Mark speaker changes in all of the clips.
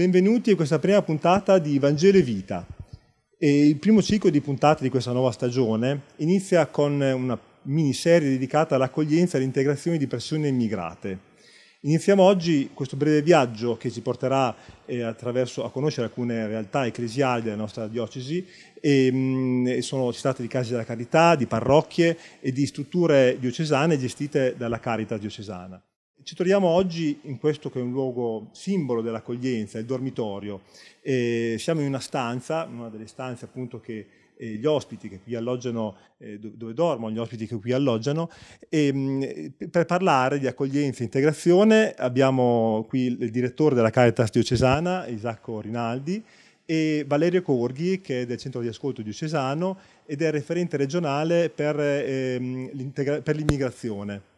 Speaker 1: Benvenuti a questa prima puntata di Vangelo e Vita. E il primo ciclo di puntate di questa nuova stagione inizia con una miniserie dedicata all'accoglienza e all'integrazione di persone immigrate. Iniziamo oggi questo breve viaggio che ci porterà eh, a conoscere alcune realtà ecclesiali della nostra diocesi. E, mh, mm, sono, citate di casi della carità, di parrocchie e di strutture diocesane gestite dalla carità diocesana. Ci troviamo oggi in questo che è un luogo simbolo dell'accoglienza, il dormitorio. E siamo in una stanza, una delle stanze appunto che eh, gli ospiti che qui alloggiano, eh, dove dormono gli ospiti che qui alloggiano, e, mh, mm, eh, per parlare di accoglienza e integrazione abbiamo qui il direttore della Caritas diocesana, Isacco Rinaldi, e Valerio Corghi, che è del centro di ascolto diocesano ed è referente regionale per, eh, ehm, per l'immigrazione.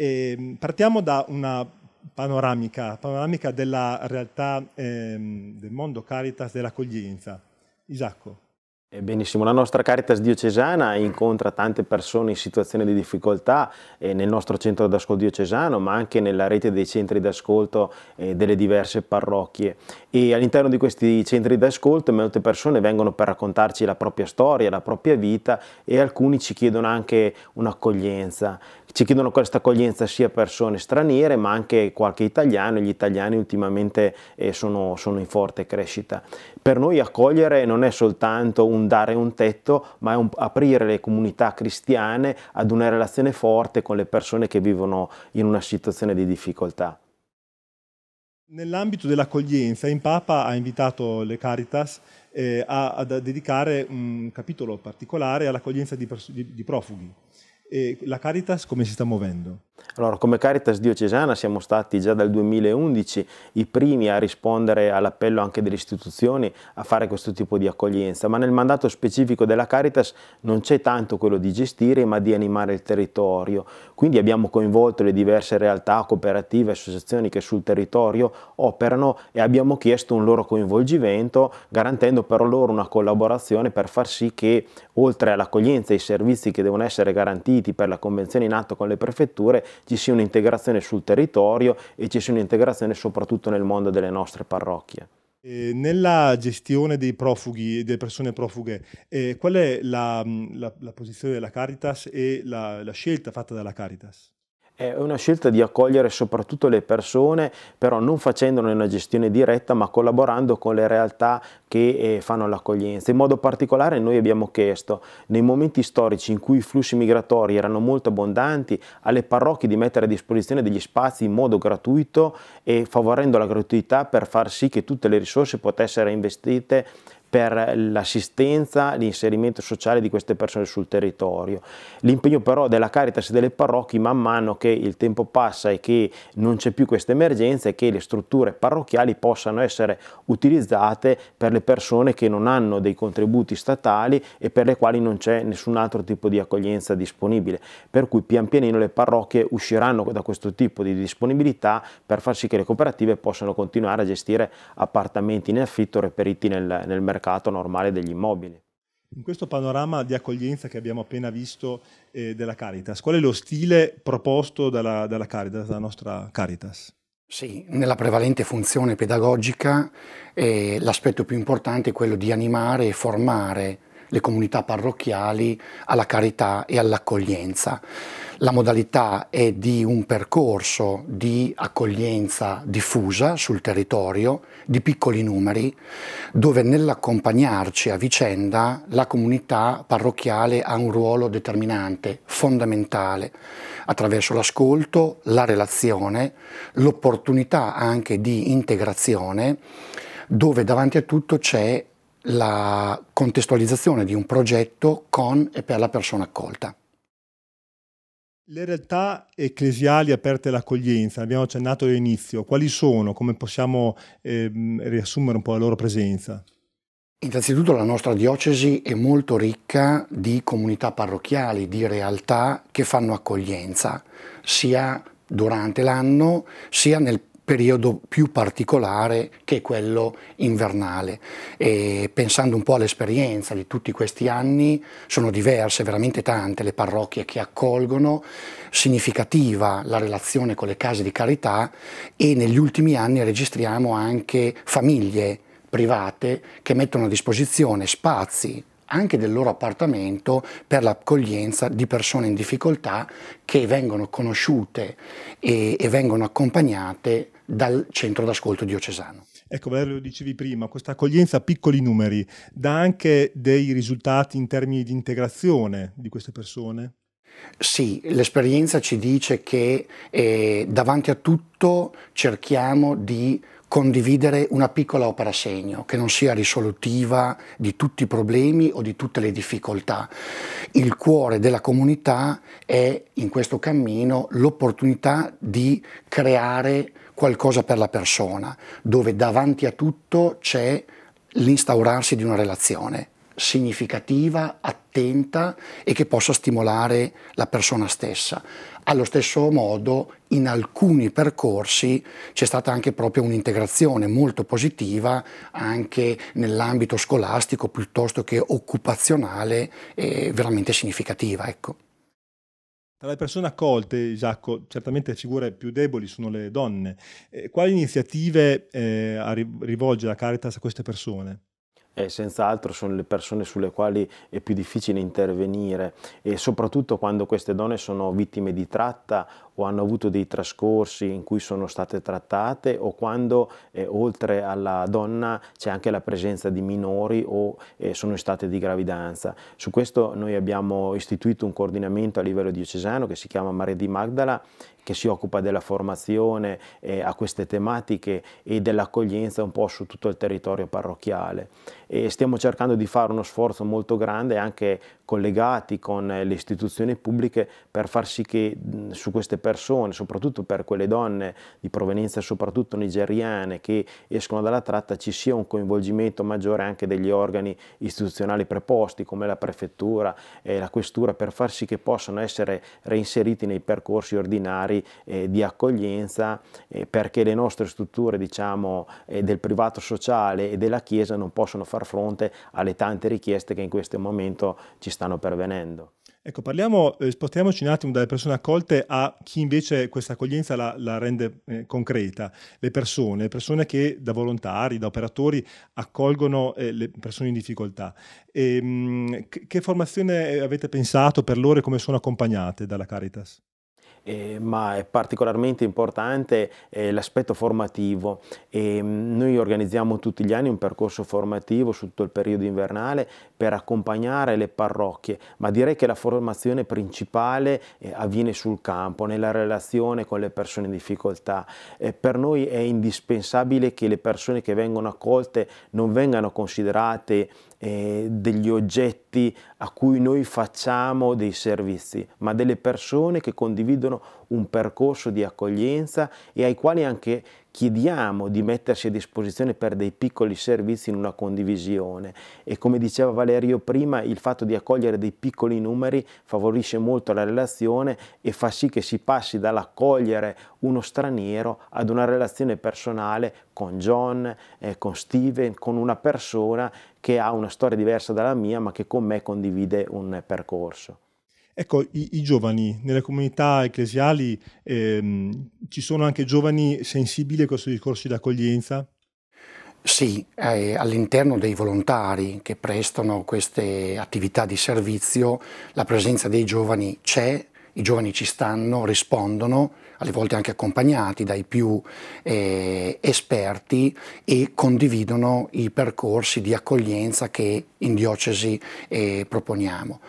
Speaker 1: E ehm, partiamo da una panoramica, panoramica della realtà ehm, del mondo Caritas dell'accoglienza. Isacco.
Speaker 2: Benissimo, la nostra Caritas diocesana incontra tante persone in situazione di difficoltà eh, nel nostro centro d'ascolto diocesano, ma anche nella rete dei centri d'ascolto eh, delle diverse parrocchie. E all'interno di questi centri d'ascolto molte persone vengono per raccontarci la propria storia, la propria vita e alcuni ci chiedono anche un'accoglienza. Ci chiedono questa accoglienza sia persone straniere ma anche qualche italiano, gli italiani ultimamente eh, sono, sono in forte crescita. Per noi accogliere non è soltanto un un dare un tetto, ma è un aprire le comunità cristiane ad una relazione forte con le persone che vivono in una situazione di difficoltà.
Speaker 1: Nell'ambito dell'accoglienza, in Papa ha invitato le Caritas eh, a, a, dedicare un capitolo particolare all'accoglienza di, di, di profughi. E la Caritas come si sta muovendo?
Speaker 2: Allora, come Caritas Diocesana siamo stati già dal 2011 i primi a rispondere all'appello anche delle istituzioni a fare questo tipo di accoglienza, ma nel mandato specifico della Caritas non c'è tanto quello di gestire, ma di animare il territorio. Quindi abbiamo coinvolto le diverse realtà, cooperative, e associazioni che sul territorio operano e abbiamo chiesto un loro coinvolgimento, garantendo però loro una collaborazione per far sì che, oltre all'accoglienza e ai servizi che devono essere garantiti per la convenzione in atto con le prefetture, ci sia un'integrazione sul territorio e ci sia un'integrazione soprattutto nel mondo delle nostre parrocchie.
Speaker 1: E nella gestione dei profughi, e delle persone profughe, eh, qual è la, mm, la, la, posizione della Caritas e la, la scelta fatta dalla Caritas?
Speaker 2: È una scelta di accogliere soprattutto le persone, però non facendone una gestione diretta, ma collaborando con le realtà che eh, fanno l'accoglienza. In modo particolare noi abbiamo chiesto, nei momenti storici in cui i flussi migratori erano molto abbondanti, alle parrocchie di mettere a disposizione degli spazi in modo gratuito e favorendo la gratuità per far sì che tutte le risorse potessero essere investite per l'assistenza, l'inserimento sociale di queste persone sul territorio. L'impegno però della Caritas e delle parrocchie man mano che il tempo passa e che non c'è più questa emergenza è che le strutture parrocchiali possano essere utilizzate per le persone che non hanno dei contributi statali e per le quali non c'è nessun altro tipo di accoglienza disponibile. Per cui pian pianino le parrocchie usciranno da questo tipo di disponibilità per far sì che le cooperative possano continuare a gestire appartamenti in affitto reperiti nel, nel mercato mercato normale degli immobili.
Speaker 1: In questo panorama di accoglienza che abbiamo appena visto eh, della Caritas, qual è lo stile
Speaker 3: proposto dalla, dalla, Caritas, dalla nostra Caritas? Sì, nella prevalente funzione pedagogica eh, l'aspetto più importante è quello di animare e formare le comunità parrocchiali alla carità e all'accoglienza. La modalità è di un percorso di accoglienza diffusa sul territorio, di piccoli numeri, dove nell'accompagnarci a vicenda la comunità parrocchiale ha un ruolo determinante, fondamentale, attraverso l'ascolto, la relazione, l'opportunità anche di integrazione dove davanti a tutto c'è la contestualizzazione di un progetto con e per la persona accolta.
Speaker 1: Le realtà ecclesiali aperte all'accoglienza, abbiamo accennato all'inizio, quali sono? Come possiamo
Speaker 3: eh, riassumere un po' la loro presenza? Innanzitutto la nostra diocesi è molto ricca di comunità parrocchiali, di realtà che fanno accoglienza, sia durante l'anno, sia nel periodo più particolare che quello invernale. E pensando un po' all'esperienza di tutti questi anni, sono diverse, veramente tante le parrocchie che accolgono, significativa la relazione con le case di carità e negli ultimi anni registriamo anche famiglie private che mettono a disposizione spazi anche del loro appartamento per l'accoglienza di persone in difficoltà che vengono conosciute e, e vengono accompagnate dal centro d'ascolto diocesano.
Speaker 1: Ecco, Valerio, lo dicevi prima, questa accoglienza a piccoli numeri dà anche dei
Speaker 3: risultati in termini di integrazione di queste persone? Sì, l'esperienza ci dice che eh, davanti a tutto cerchiamo di condividere una piccola opera segno che non sia risolutiva di tutti i problemi o di tutte le difficoltà. Il cuore della comunità è in questo cammino l'opportunità di creare qualcosa per la persona, dove davanti a tutto c'è l'instaurarsi di una relazione significativa, attenta e che possa stimolare la persona stessa. Allo stesso modo in alcuni percorsi c'è stata anche proprio un'integrazione molto positiva anche nell'ambito scolastico piuttosto che occupazionale eh, veramente significativa. Ecco.
Speaker 1: Tra le persone accolte, Isacco, certamente le figure più deboli sono le donne. Eh, quali iniziative eh, rivolge la Caritas a queste persone?
Speaker 2: eh, senz'altro sono le persone sulle quali è più difficile intervenire e soprattutto quando queste donne sono vittime di tratta o hanno avuto dei trascorsi in cui sono state trattate o quando eh, oltre alla donna c'è anche la presenza di minori o eh, sono in stato di gravidanza. Su questo noi abbiamo istituito un coordinamento a livello diocesano che si chiama Maria di Magdala che si occupa della formazione eh, a queste tematiche e dell'accoglienza un po' su tutto il territorio parrocchiale. E stiamo cercando di fare uno sforzo molto grande anche collegati con le istituzioni pubbliche per far sì che su queste persone, soprattutto per quelle donne di provenienza soprattutto nigeriane che escono dalla tratta, ci sia un coinvolgimento maggiore anche degli organi istituzionali preposti come la prefettura e la questura per far sì che possano essere reinseriti nei percorsi ordinari volontari eh, di accoglienza eh, perché le nostre strutture diciamo, eh, del privato sociale e della Chiesa non possono far fronte alle tante richieste che in questo momento ci stanno pervenendo.
Speaker 1: Ecco, parliamo, spostiamoci un attimo dalle persone accolte a chi invece questa accoglienza la, la rende eh, concreta, le persone, persone che da volontari, da operatori accolgono eh, le persone in difficoltà. Ehm, e, mh, che formazione avete pensato per loro e come sono accompagnate dalla Caritas?
Speaker 2: eh, ma è particolarmente importante eh, l'aspetto formativo. E, ehm, noi organizziamo tutti gli anni un percorso formativo su tutto il periodo invernale per accompagnare le parrocchie, ma direi che la formazione principale eh, avviene sul campo, nella relazione con le persone in difficoltà. Eh, per noi è indispensabile che le persone che vengono accolte non vengano considerate eh, degli oggetti a cui noi facciamo dei servizi, ma delle persone che condividono un percorso di accoglienza e ai quali anche chiediamo di mettersi a disposizione per dei piccoli servizi in una condivisione e come diceva Valerio prima il fatto di accogliere dei piccoli numeri favorisce molto la relazione e fa sì che si passi dall'accogliere uno straniero ad una relazione personale con John, eh, con Steven, con una persona che ha una storia diversa dalla mia ma che con me condivide un percorso.
Speaker 1: Ecco, i, i, giovani, nelle comunità ecclesiali ehm, ci sono anche giovani sensibili a questi discorsi d'accoglienza?
Speaker 3: Sì, eh, all'interno dei volontari che prestano queste attività di servizio la presenza dei giovani c'è, i giovani ci stanno, rispondono alle volte anche accompagnati dai più eh, esperti e condividono i percorsi di accoglienza che in diocesi eh, proponiamo.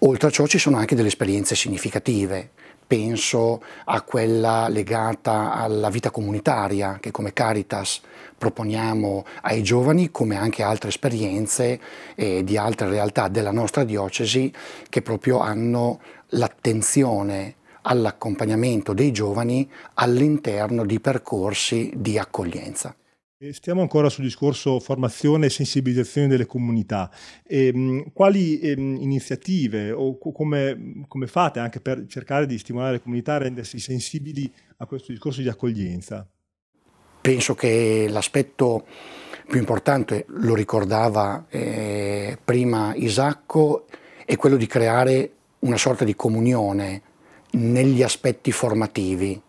Speaker 3: Oltre a ciò ci sono anche delle esperienze significative, penso a quella legata alla vita comunitaria che come Caritas proponiamo ai giovani, come anche altre esperienze eh, di altre realtà della nostra diocesi che proprio hanno l'attenzione all'accompagnamento dei giovani all'interno di percorsi di accoglienza.
Speaker 1: Stiamo ancora sul discorso formazione e sensibilizzazione delle comunità. E, ehm, quali e, ehm, iniziative o come, come, fate anche per cercare di stimolare le comunità a rendersi sensibili a questo discorso di accoglienza?
Speaker 3: Penso che l'aspetto più importante, lo ricordava eh, prima Isacco, è quello di creare una sorta di comunione negli aspetti formativi,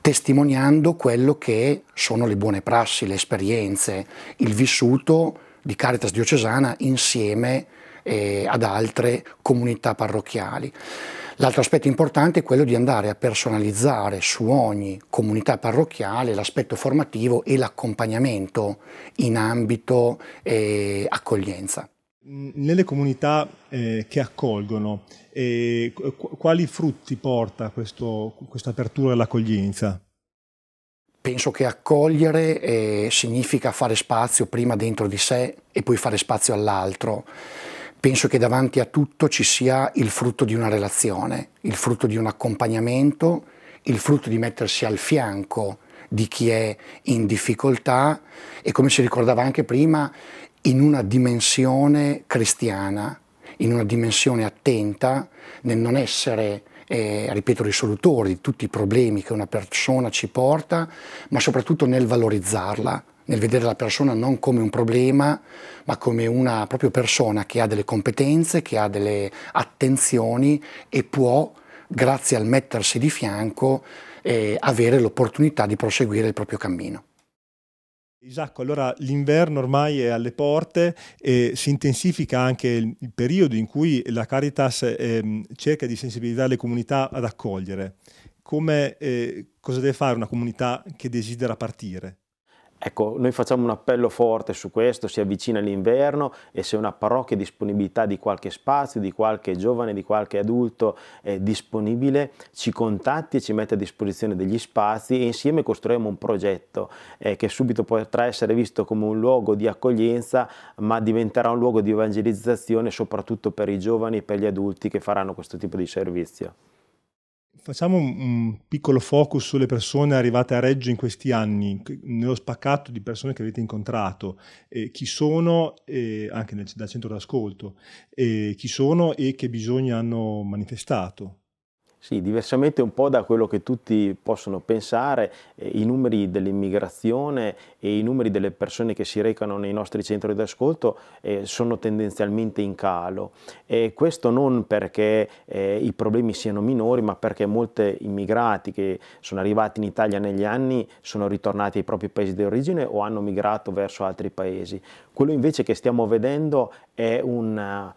Speaker 3: testimoniando quello che sono le buone prassi, le esperienze, il vissuto di Caritas diocesana insieme eh, ad altre comunità parrocchiali. L'altro aspetto importante è quello di andare a personalizzare su ogni comunità parrocchiale l'aspetto formativo e l'accompagnamento in ambito eh, accoglienza.
Speaker 1: Nelle comunità eh, che accolgono, eh, quali frutti porta questa apertura all'accoglienza?
Speaker 3: Penso che accogliere eh, significa fare spazio prima dentro di sé e poi fare spazio all'altro. Penso che davanti a tutto ci sia il frutto di una relazione, il frutto di un accompagnamento, il frutto di mettersi al fianco di chi è in difficoltà e come si ricordava anche prima in una dimensione cristiana, in una dimensione attenta nel non essere, eh, ripeto, risolutori di tutti i problemi che una persona ci porta, ma soprattutto nel valorizzarla, nel vedere la persona non come un problema, ma come una propria persona che ha delle competenze, che ha delle attenzioni e può, grazie al mettersi di fianco, eh, avere l'opportunità di proseguire il proprio cammino.
Speaker 1: Isacco, allora l'inverno ormai è alle porte e si intensifica anche il, il periodo in cui la Caritas eh, cerca di sensibilizzare le comunità ad accogliere. Come, eh, cosa deve fare una comunità che desidera partire?
Speaker 2: Ecco, noi facciamo un appello forte su questo, si avvicina l'inverno e se una parrocchia disponibilità di qualche spazio, di qualche giovane, di qualche adulto è disponibile, ci contatti e ci mette a disposizione degli spazi e insieme costruiamo un progetto eh, che subito potrà essere visto come un luogo di accoglienza, ma diventerà un luogo di evangelizzazione soprattutto per i giovani e per gli adulti che faranno questo tipo di servizio.
Speaker 1: Facciamo un piccolo focus sulle persone arrivate a Reggio in questi anni, nello spaccato di persone che avete incontrato, eh, chi sono, eh, anche nel, dal centro d'ascolto, eh, chi sono e che bisogni hanno manifestato.
Speaker 2: Sì, diversamente un po' da quello che tutti possono pensare, eh, i numeri dell'immigrazione e i numeri delle persone che si recano nei nostri centri d'ascolto eh, sono tendenzialmente in calo. E questo non perché eh, i problemi siano minori, ma perché molti immigrati che sono arrivati in Italia negli anni sono ritornati ai propri paesi di origine o hanno migrato verso altri paesi. Quello invece che stiamo vedendo è un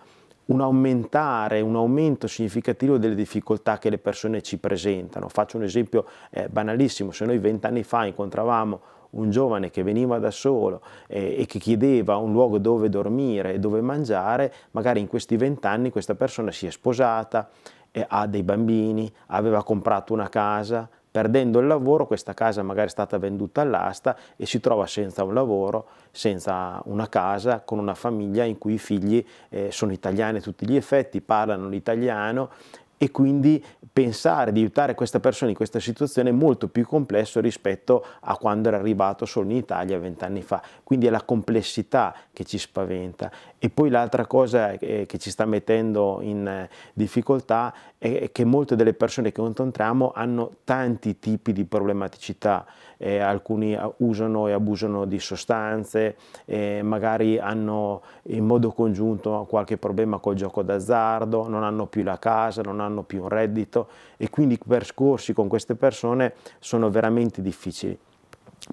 Speaker 2: un aumentare, un aumento significativo delle difficoltà che le persone ci presentano. Faccio un esempio eh, banalissimo, se noi vent'anni fa incontravamo un giovane che veniva da solo eh, e che chiedeva un luogo dove dormire e dove mangiare, magari in questi vent'anni questa persona si è sposata, eh, ha dei bambini, aveva comprato una casa, perdendo il lavoro questa casa magari è stata venduta all'asta e si trova senza un lavoro, senza una casa, con una famiglia in cui i figli eh, sono italiani a tutti gli effetti, parlano l'italiano e quindi pensare di aiutare questa persona in questa situazione è molto più complesso rispetto a quando era arrivato solo in Italia vent'anni fa. Quindi è la complessità che ci spaventa. E poi l'altra cosa eh, che ci sta mettendo in eh, difficoltà è che molte delle persone che incontriamo hanno tanti tipi di problematicità. Eh, alcuni eh, usano e abusano di sostanze, eh, magari hanno in modo congiunto qualche problema col gioco d'azzardo, non hanno più la casa, non hanno hanno più un reddito e quindi i percorsi con queste persone sono veramente difficili.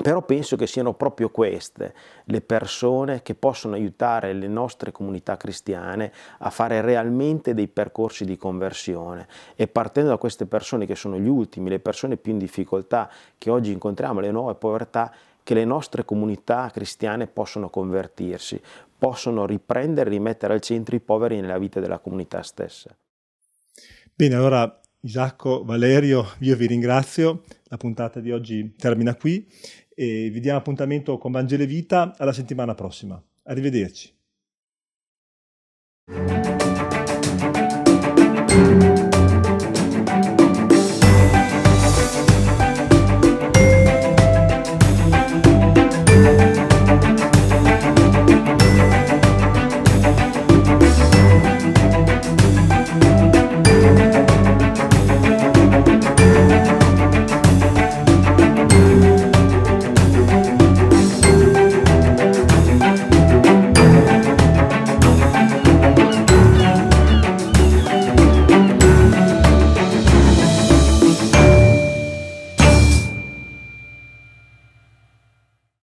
Speaker 2: Però penso che siano proprio queste le persone che possono aiutare le nostre comunità cristiane a fare realmente dei percorsi di conversione e partendo da queste persone che sono gli ultimi, le persone più in difficoltà che oggi incontriamo, le nuove povertà, che le nostre comunità cristiane possono convertirsi, possono riprendere e rimettere al centro i poveri nella vita della comunità stessa.
Speaker 1: Bene, allora Isacco, Valerio, io vi ringrazio. La puntata di oggi termina qui e vi diamo appuntamento con Vangele Vita alla settimana prossima. Arrivederci.